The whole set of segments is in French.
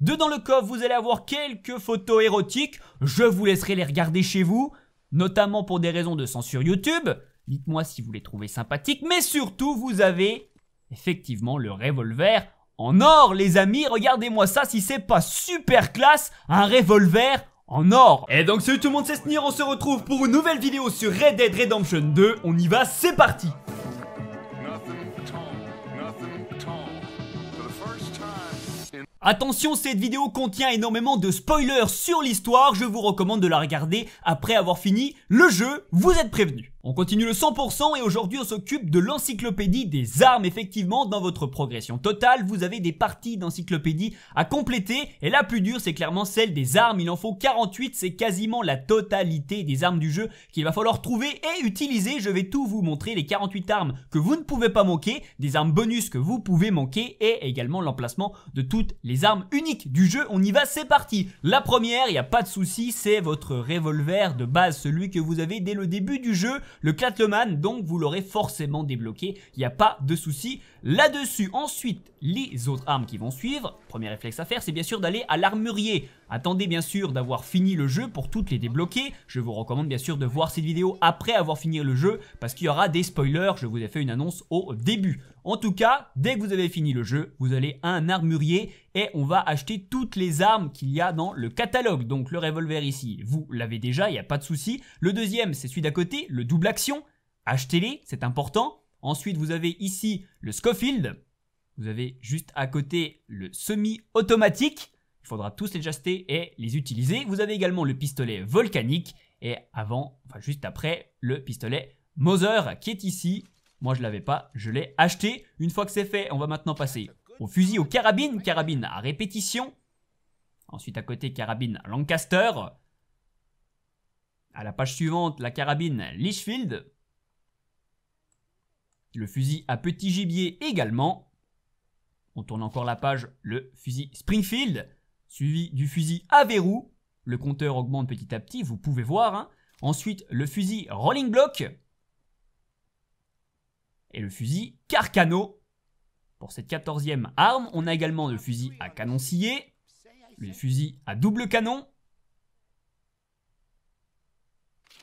Dedans le coffre, vous allez avoir quelques photos érotiques. Je vous laisserai les regarder chez vous, notamment pour des raisons de censure YouTube. Dites-moi si vous les trouvez sympathiques. Mais surtout, vous avez effectivement le revolver en or, les amis. Regardez-moi ça, si c'est pas super classe, un revolver en or. Et donc salut tout le monde, c'est Snir, on se retrouve pour une nouvelle vidéo sur Red Dead Redemption 2. On y va, c'est parti Attention, cette vidéo contient énormément de spoilers sur l'histoire, je vous recommande de la regarder après avoir fini le jeu, vous êtes prévenus. On continue le 100% et aujourd'hui on s'occupe de l'encyclopédie des armes. Effectivement, dans votre progression totale, vous avez des parties d'encyclopédie à compléter et la plus dure c'est clairement celle des armes. Il en faut 48, c'est quasiment la totalité des armes du jeu qu'il va falloir trouver et utiliser. Je vais tout vous montrer, les 48 armes que vous ne pouvez pas manquer, des armes bonus que vous pouvez manquer et également l'emplacement de toutes les les armes uniques du jeu, on y va, c'est parti La première, il n'y a pas de souci, c'est votre revolver de base, celui que vous avez dès le début du jeu, le Catleman, donc vous l'aurez forcément débloqué, il n'y a pas de souci. Là-dessus, ensuite, les autres armes qui vont suivre, premier réflexe à faire, c'est bien sûr d'aller à l'armurier. Attendez bien sûr d'avoir fini le jeu pour toutes les débloquer. Je vous recommande bien sûr de voir cette vidéo après avoir fini le jeu parce qu'il y aura des spoilers, je vous ai fait une annonce au début. En tout cas, dès que vous avez fini le jeu, vous allez à un armurier et on va acheter toutes les armes qu'il y a dans le catalogue. Donc le revolver ici, vous l'avez déjà, il n'y a pas de souci. Le deuxième, c'est celui d'à côté, le double action. Achetez-les, c'est important. Ensuite, vous avez ici le Scofield. Vous avez juste à côté le semi-automatique. Il faudra tous les jaster et les utiliser. Vous avez également le pistolet volcanique et avant, enfin juste après, le pistolet Moser qui est ici. Moi, je l'avais pas, je l'ai acheté. Une fois que c'est fait, on va maintenant passer au fusil, aux carabines, carabine à répétition. Ensuite, à côté, carabine Lancaster. À la page suivante, la carabine Lichfield le fusil à petit gibier également. On tourne encore la page, le fusil Springfield, suivi du fusil à verrou. Le compteur augmente petit à petit, vous pouvez voir. Hein. Ensuite, le fusil Rolling Block. Et le fusil Carcano. Pour cette quatorzième arme, on a également le fusil à canon scié, le fusil à double canon,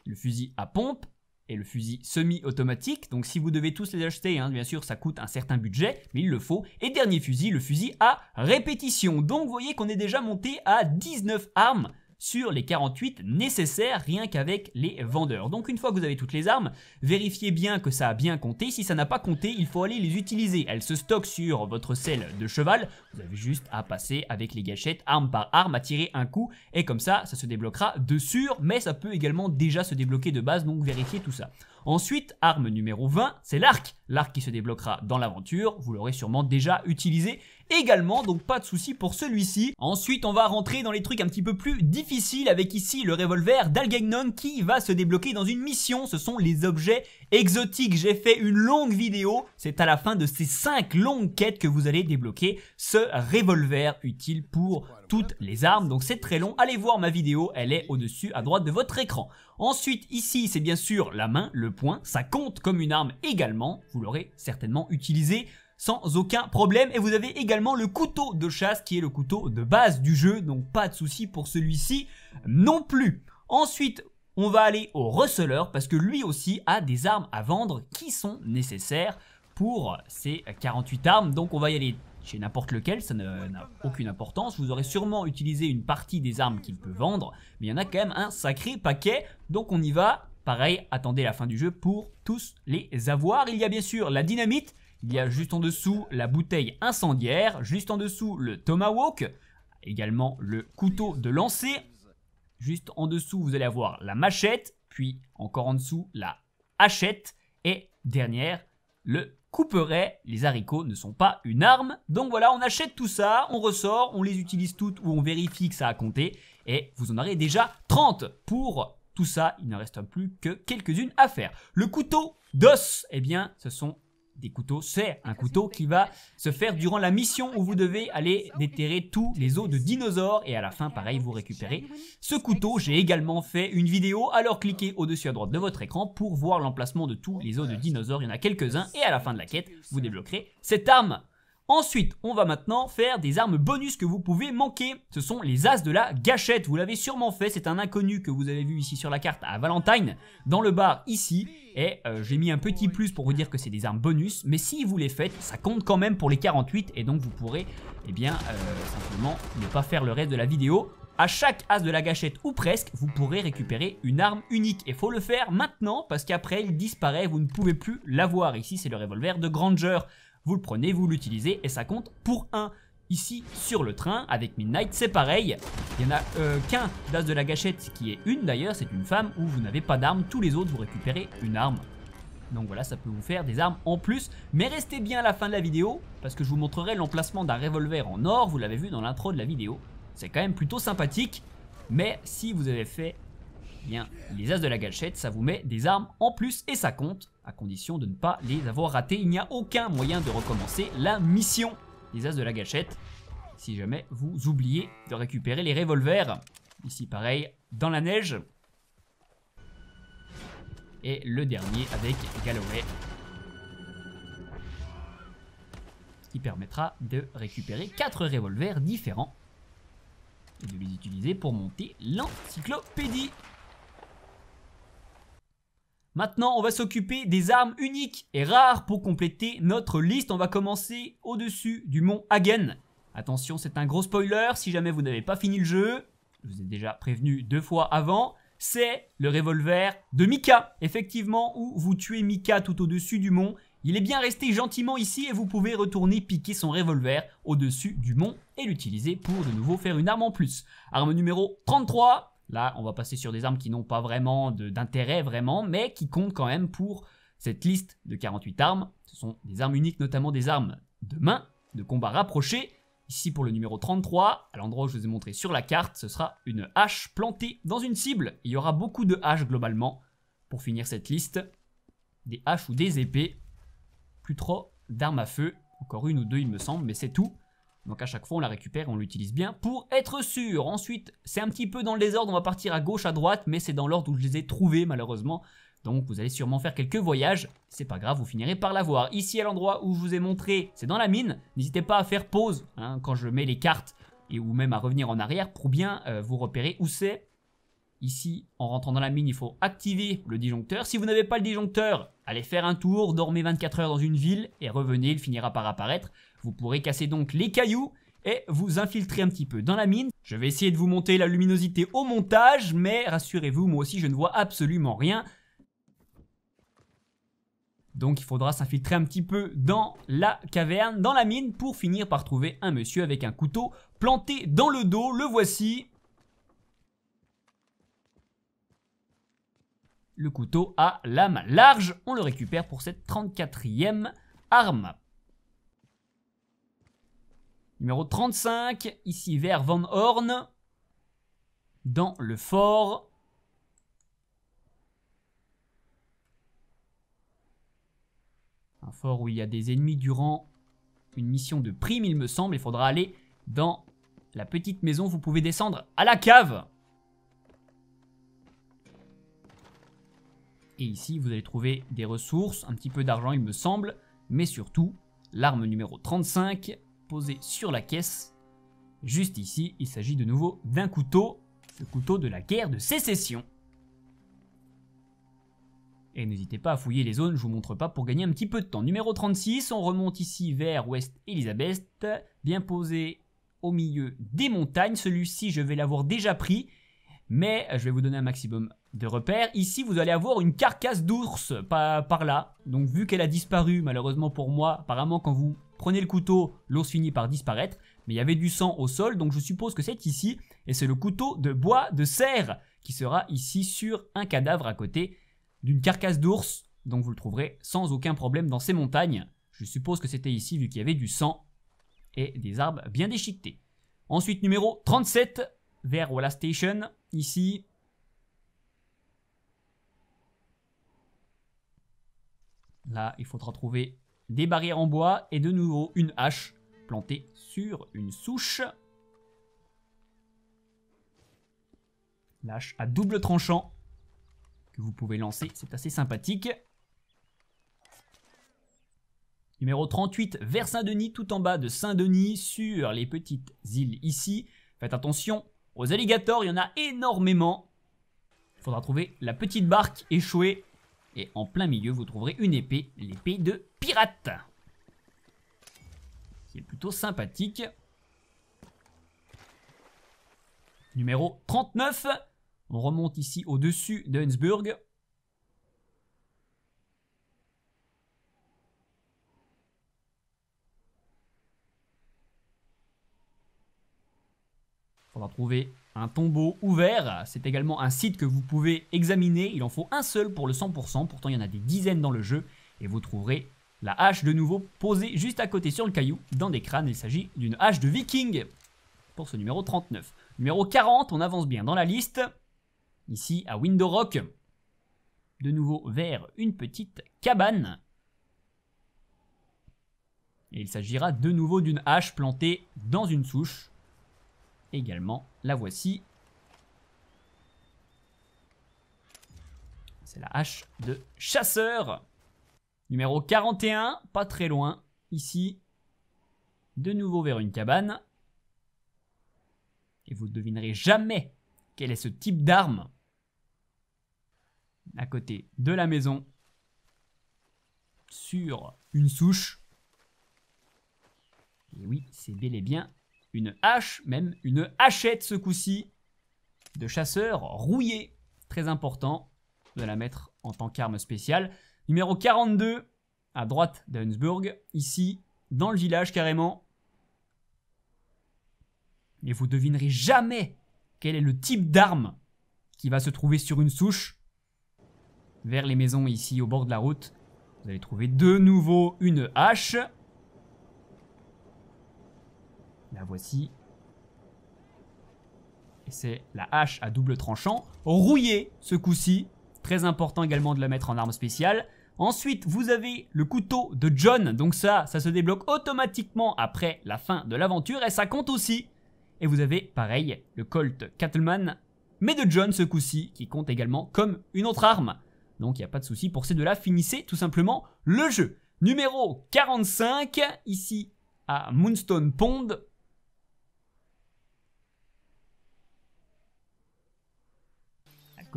le fusil à pompe, et le fusil semi-automatique. Donc si vous devez tous les acheter, hein, bien sûr, ça coûte un certain budget, mais il le faut. Et dernier fusil, le fusil à répétition. Donc vous voyez qu'on est déjà monté à 19 armes sur les 48 nécessaires rien qu'avec les vendeurs. Donc une fois que vous avez toutes les armes, vérifiez bien que ça a bien compté. Si ça n'a pas compté, il faut aller les utiliser. Elles se stockent sur votre selle de cheval. Vous avez juste à passer avec les gâchettes, arme par arme, à tirer un coup. Et comme ça, ça se débloquera de sûr, mais ça peut également déjà se débloquer de base, donc vérifiez tout ça. Ensuite, arme numéro 20, c'est l'arc. L'arc qui se débloquera dans l'aventure, vous l'aurez sûrement déjà utilisé également, donc pas de souci pour celui-ci. Ensuite, on va rentrer dans les trucs un petit peu plus difficiles avec ici le revolver d'Algagnon qui va se débloquer dans une mission. Ce sont les objets exotiques. J'ai fait une longue vidéo. C'est à la fin de ces 5 longues quêtes que vous allez débloquer ce revolver utile pour toutes les armes. Donc c'est très long. Allez voir ma vidéo. Elle est au-dessus à droite de votre écran. Ensuite, ici, c'est bien sûr la main, le poing. Ça compte comme une arme également. Vous l'aurez certainement utilisé sans aucun problème. Et vous avez également le couteau de chasse qui est le couteau de base du jeu, donc pas de souci pour celui-ci non plus. Ensuite, on va aller au receleur parce que lui aussi a des armes à vendre qui sont nécessaires pour ces 48 armes. Donc on va y aller chez n'importe lequel, ça n'a aucune importance. Vous aurez sûrement utilisé une partie des armes qu'il peut vendre, mais il y en a quand même un sacré paquet. Donc on y va. Pareil, attendez la fin du jeu pour tous les avoir. Il y a bien sûr la dynamite, il y a juste en dessous la bouteille incendiaire, juste en dessous le tomahawk, également le couteau de lancer. Juste en dessous, vous allez avoir la machette, puis encore en dessous la hachette et dernière, le couperet. Les haricots ne sont pas une arme. Donc voilà, on achète tout ça, on ressort, on les utilise toutes ou on vérifie que ça a compté et vous en aurez déjà 30 pour tout ça, il ne reste plus que quelques-unes à faire. Le couteau d'os, eh bien, ce sont des couteaux, c'est un couteau qui va se faire durant la mission où vous devez aller déterrer tous les os de dinosaures et à la fin pareil vous récupérez ce couteau. J'ai également fait une vidéo, alors cliquez au-dessus à droite de votre écran pour voir l'emplacement de tous les os de dinosaures, il y en a quelques-uns et à la fin de la quête vous débloquerez cette arme. Ensuite, on va maintenant faire des armes bonus que vous pouvez manquer. Ce sont les as de la gâchette. Vous l'avez sûrement fait, c'est un inconnu que vous avez vu ici sur la carte à Valentine, dans le bar ici. Et euh, j'ai mis un petit plus pour vous dire que c'est des armes bonus, mais si vous les faites, ça compte quand même pour les 48 et donc vous pourrez, eh bien, euh, simplement ne pas faire le reste de la vidéo. À chaque as de la gâchette ou presque, vous pourrez récupérer une arme unique. Et faut le faire maintenant parce qu'après il disparaît, vous ne pouvez plus l'avoir. Ici c'est le revolver de Granger vous le prenez, vous l'utilisez et ça compte pour un. Ici, sur le train, avec Midnight, c'est pareil. Il n'y en a euh, qu'un d'As de la Gâchette qui est une d'ailleurs, c'est une femme où vous n'avez pas d'armes. Tous les autres, vous récupérez une arme. Donc voilà, ça peut vous faire des armes en plus. Mais restez bien à la fin de la vidéo, parce que je vous montrerai l'emplacement d'un revolver en or. Vous l'avez vu dans l'intro de la vidéo. C'est quand même plutôt sympathique. Mais si vous avez fait bien les As de la Gâchette, ça vous met des armes en plus et ça compte à condition de ne pas les avoir ratés. Il n'y a aucun moyen de recommencer la mission Les As de la Gâchette si jamais vous oubliez de récupérer les revolvers. Ici pareil, dans la neige. Et le dernier avec Galloway. Qui permettra de récupérer 4 revolvers différents et de les utiliser pour monter l'encyclopédie. Maintenant, on va s'occuper des armes uniques et rares pour compléter notre liste. On va commencer au-dessus du mont Hagen. Attention, c'est un gros spoiler si jamais vous n'avez pas fini le jeu. Je vous ai déjà prévenu deux fois avant. C'est le revolver de Mika. Effectivement, où vous tuez Mika tout au-dessus du mont. Il est bien resté gentiment ici et vous pouvez retourner piquer son revolver au-dessus du mont et l'utiliser pour de nouveau faire une arme en plus. Arme numéro 33, Là, on va passer sur des armes qui n'ont pas vraiment d'intérêt, vraiment, mais qui comptent quand même pour cette liste de 48 armes. Ce sont des armes uniques, notamment des armes de main, de combat rapproché. Ici, pour le numéro 33, à l'endroit où je vous ai montré sur la carte, ce sera une hache plantée dans une cible. Il y aura beaucoup de haches globalement pour finir cette liste. Des haches ou des épées. Plus trop d'armes à feu. Encore une ou deux, il me semble, mais c'est tout. Donc à chaque fois, on la récupère et on l'utilise bien pour être sûr. Ensuite, c'est un petit peu dans le désordre, on va partir à gauche, à droite, mais c'est dans l'ordre où je les ai trouvés malheureusement. Donc vous allez sûrement faire quelques voyages, c'est pas grave, vous finirez par l'avoir. Ici à l'endroit où je vous ai montré, c'est dans la mine, n'hésitez pas à faire pause hein, quand je mets les cartes, et ou même à revenir en arrière pour bien euh, vous repérer où c'est. Ici, en rentrant dans la mine, il faut activer le disjoncteur. Si vous n'avez pas le disjoncteur, allez faire un tour, dormez 24 heures dans une ville et revenez, il finira par apparaître. Vous pourrez casser donc les cailloux et vous infiltrer un petit peu dans la mine. Je vais essayer de vous monter la luminosité au montage, mais rassurez-vous, moi aussi je ne vois absolument rien. Donc il faudra s'infiltrer un petit peu dans la caverne, dans la mine, pour finir par trouver un monsieur avec un couteau planté dans le dos. Le voici. Le couteau à lame large, on le récupère pour cette 34e arme Numéro 35, ici vers Van Horn, dans le fort. Un fort où il y a des ennemis durant une mission de prime, il me semble. Il faudra aller dans la petite maison. Vous pouvez descendre à la cave. Et ici, vous allez trouver des ressources, un petit peu d'argent, il me semble. Mais surtout, l'arme numéro 35, posé sur la caisse. Juste ici, il s'agit de nouveau d'un couteau, le couteau de la guerre de sécession. Et n'hésitez pas à fouiller les zones, je vous montre pas pour gagner un petit peu de temps. Numéro 36, on remonte ici vers ouest Elizabeth, bien posé au milieu des montagnes. Celui-ci, je vais l'avoir déjà pris, mais je vais vous donner un maximum de repères. Ici, vous allez avoir une carcasse d'ours pas par là. Donc vu qu'elle a disparu, malheureusement pour moi, apparemment quand vous Prenez le couteau, l'ours finit par disparaître, mais il y avait du sang au sol, donc je suppose que c'est ici, et c'est le couteau de bois de serre qui sera ici sur un cadavre à côté d'une carcasse d'ours, donc vous le trouverez sans aucun problème dans ces montagnes. Je suppose que c'était ici vu qu'il y avait du sang et des arbres bien déchiquetés. Ensuite numéro 37 vers Walla Station, ici. Là, il faudra trouver des barrières en bois et de nouveau une hache plantée sur une souche. hache à double tranchant que vous pouvez lancer, c'est assez sympathique. Numéro 38, vers Saint-Denis, tout en bas de Saint-Denis, sur les petites îles ici. Faites attention, aux alligators, il y en a énormément. Il faudra trouver la petite barque échouée et en plein milieu, vous trouverez une épée, l'épée de pirate. Qui est plutôt sympathique. Numéro 39. On remonte ici au-dessus de Hunsburg. On va trouver un tombeau ouvert. C'est également un site que vous pouvez examiner. Il en faut un seul pour le 100%. Pourtant, il y en a des dizaines dans le jeu. Et vous trouverez la hache de nouveau posée juste à côté sur le caillou dans des crânes. Il s'agit d'une hache de viking pour ce numéro 39. Numéro 40, on avance bien dans la liste. Ici à Window Rock. De nouveau vers une petite cabane. Et il s'agira de nouveau d'une hache plantée dans une souche également. La voici. C'est la hache de chasseur. Numéro 41, pas très loin. Ici, de nouveau vers une cabane. Et vous ne devinerez jamais quel est ce type d'arme. À côté de la maison, sur une souche. Et oui, c'est bel et bien une hache, même une hachette ce coup-ci, de chasseur rouillé. Très important de la mettre en tant qu'arme spéciale. Numéro 42, à droite d'Hunsburg, ici, dans le village carrément. Mais vous devinerez jamais quel est le type d'arme qui va se trouver sur une souche. Vers les maisons ici au bord de la route, vous allez trouver de nouveau une hache voici. Et c'est la hache à double tranchant. Rouillée, ce coup-ci. Très important également de la mettre en arme spéciale. Ensuite, vous avez le couteau de John. Donc ça, ça se débloque automatiquement après la fin de l'aventure. Et ça compte aussi. Et vous avez, pareil, le Colt Cattleman. Mais de John, ce coup-ci, qui compte également comme une autre arme. Donc il n'y a pas de souci pour ces deux-là. Finissez tout simplement le jeu. Numéro 45, ici à Moonstone Pond,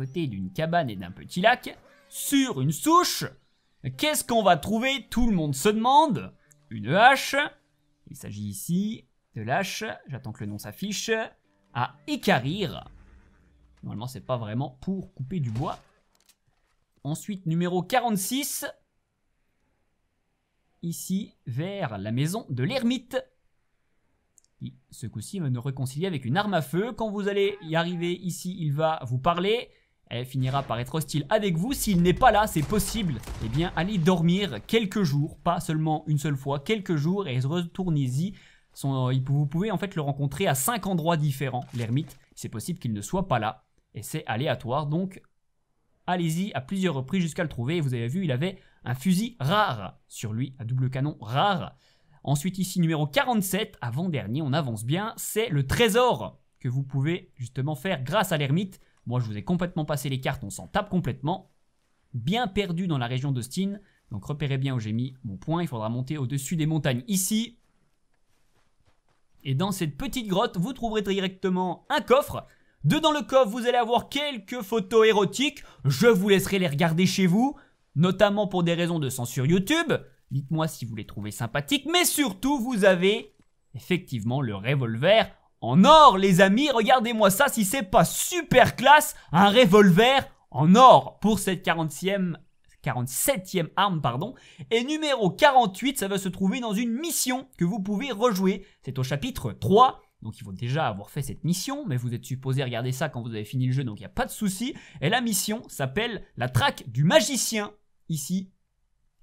d'une cabane et d'un petit lac, sur une souche, qu'est-ce qu'on va trouver Tout le monde se demande. Une hache. Il s'agit ici de l'hache, j'attends que le nom s'affiche, à écarir. Normalement, c'est pas vraiment pour couper du bois. Ensuite, numéro 46. Ici, vers la maison de l'ermite. ce coup-ci, va nous réconcilier avec une arme à feu. Quand vous allez y arriver ici, il va vous parler elle finira par être hostile avec vous. S'il n'est pas là, c'est possible. Eh bien, allez dormir quelques jours, pas seulement une seule fois, quelques jours et retournez-y. Euh, vous pouvez en fait le rencontrer à cinq endroits différents, l'ermite. C'est possible qu'il ne soit pas là. Et c'est aléatoire, donc allez-y à plusieurs reprises jusqu'à le trouver. vous avez vu, il avait un fusil rare sur lui, un double canon rare. Ensuite ici, numéro 47, avant-dernier, on avance bien, c'est le trésor que vous pouvez justement faire grâce à l'ermite. Moi, je vous ai complètement passé les cartes, on s'en tape complètement. Bien perdu dans la région d'Austin. Donc repérez bien où j'ai mis mon point. Il faudra monter au-dessus des montagnes ici. Et dans cette petite grotte, vous trouverez directement un coffre. Dedans le coffre, vous allez avoir quelques photos érotiques. Je vous laisserai les regarder chez vous, notamment pour des raisons de censure YouTube. Dites-moi si vous les trouvez sympathiques. Mais surtout, vous avez effectivement le revolver en or, les amis. Regardez-moi ça, si c'est pas super classe, un revolver en or pour cette 40e 47e arme, pardon, et numéro 48, ça va se trouver dans une mission que vous pouvez rejouer. C'est au chapitre 3, donc il faut déjà avoir fait cette mission, mais vous êtes supposé regarder ça quand vous avez fini le jeu, donc il n'y a pas de souci. Et la mission s'appelle la traque du magicien, ici.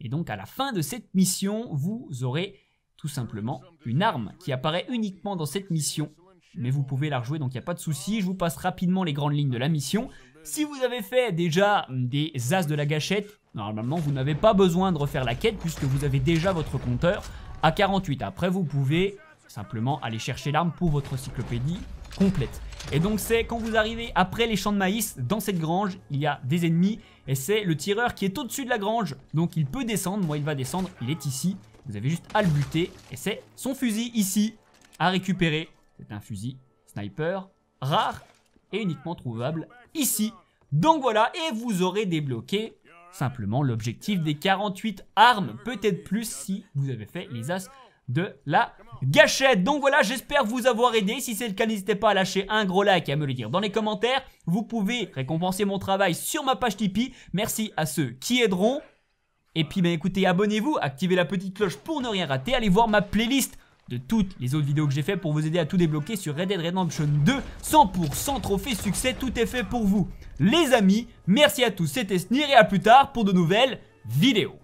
Et donc à la fin de cette mission, vous aurez tout simplement une arme qui apparaît uniquement dans cette mission mais vous pouvez la rejouer donc il n'y a pas de souci. Je vous passe rapidement les grandes lignes de la mission. Si vous avez fait déjà hum, des as de la gâchette, normalement vous n'avez pas besoin de refaire la quête puisque vous avez déjà votre compteur à 48. Après vous pouvez simplement aller chercher l'arme pour votre cyclopédie complète. Et donc c'est quand vous arrivez après les champs de maïs, dans cette grange, il y a des ennemis et c'est le tireur qui est au-dessus de la grange. Donc il peut descendre, moi il va descendre, il est ici. Vous avez juste à le buter et c'est son fusil ici à récupérer. C'est un fusil sniper rare et uniquement trouvable ici. Donc voilà, et vous aurez débloqué simplement l'objectif des 48 armes, peut-être plus si vous avez fait les as de la gâchette. Donc voilà, j'espère vous avoir aidé. Si c'est le cas, n'hésitez pas à lâcher un gros like et à me le dire dans les commentaires. Vous pouvez récompenser mon travail sur ma page Tipeee. Merci à ceux qui aideront. Et puis, ben, écoutez, abonnez-vous, activez la petite cloche pour ne rien rater. Allez voir ma playlist de toutes les autres vidéos que j'ai fait pour vous aider à tout débloquer sur Red Dead Redemption 2. 100% trophée succès, tout est fait pour vous. Les amis, merci à tous, c'était Snir et à plus tard pour de nouvelles vidéos.